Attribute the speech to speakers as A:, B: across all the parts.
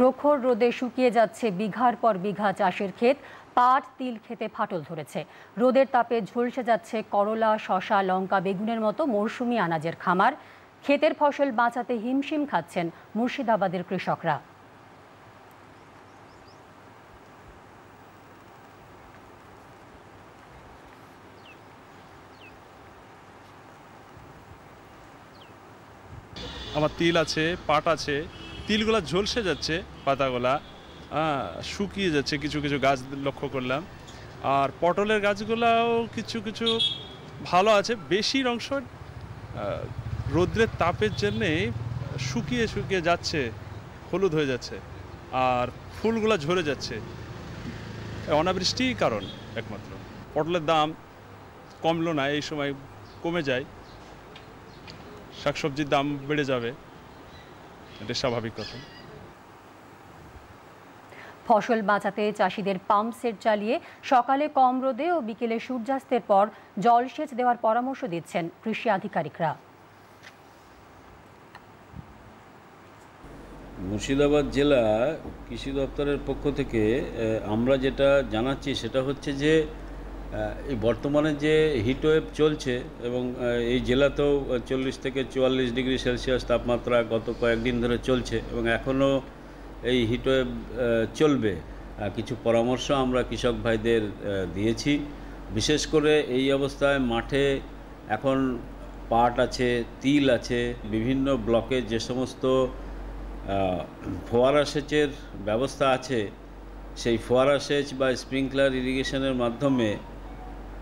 A: প্রখর রোদে শুকিয়ে যাচ্ছে বিঘার পর বিঘা চাষের ক্ষেত পাট তিল খেতে ফাটল ধরেছে রোদের তাপে ঝলসে যাচ্ছে করলা শশা লঙ্কা বেগুনের মতো মৌসুমি আনাজের খামার ক্ষেতের ফসল বাঁচাতে হিমশিম খাচ্ছেন মুর্শিদাবাদের কৃষকরা
B: আমার তিল আছে পাট আছে তিলগুলা ঝলসে যাচ্ছে পাতাগুলা শুকিয়ে যাচ্ছে কিছু কিছু গাছ লক্ষ্য করলাম আর পটলের গাছগুলাও কিছু কিছু ভালো আছে বেশির অংশ রৌদ্রের তাপের জন্যে শুকিয়ে শুকিয়ে যাচ্ছে হলুদ হয়ে যাচ্ছে আর ফুলগুলো ঝরে যাচ্ছে অনাবৃষ্টিই কারণ একমাত্র পটলের দাম কমলো না এই সময় কমে যায় শাকসবজির দাম বেড়ে যাবে এটা স্বাভাবিক কথা
A: ফসল বাঁচাতে চাষিদের পাম্প সেট চালিয়ে সকালে কম রোদে ও বিকেলে সূর্যাস্তের পর জলসেচ দেওয়ার পরামর্শ দিচ্ছেন কৃষি আধিকারিকরা
C: মুর্শিদাবাদ জেলা কৃষি দপ্তরের পক্ষ থেকে আমরা যেটা জানাচ্ছি সেটা হচ্ছে যে এই বর্তমানে যে হিটওয়েভ চলছে এবং এই জেলাতেও চল্লিশ থেকে চুয়াল্লিশ ডিগ্রি সেলসিয়াস তাপমাত্রা গত কয়েকদিন ধরে চলছে এবং এখনও এই হিটওয়েভ চলবে কিছু পরামর্শ আমরা কৃষক ভাইদের দিয়েছি বিশেষ করে এই অবস্থায় মাঠে এখন পাট আছে তিল আছে বিভিন্ন ব্লকে যে সমস্ত ফোয়ারা সেচের ব্যবস্থা আছে সেই ফোয়ারা সেচ বা স্প্রিংকলার ইরিগেশনের মাধ্যমে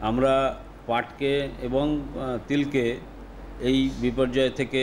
C: আমরা পাটকে এবং তিলকে এই বিপর্যয় থেকে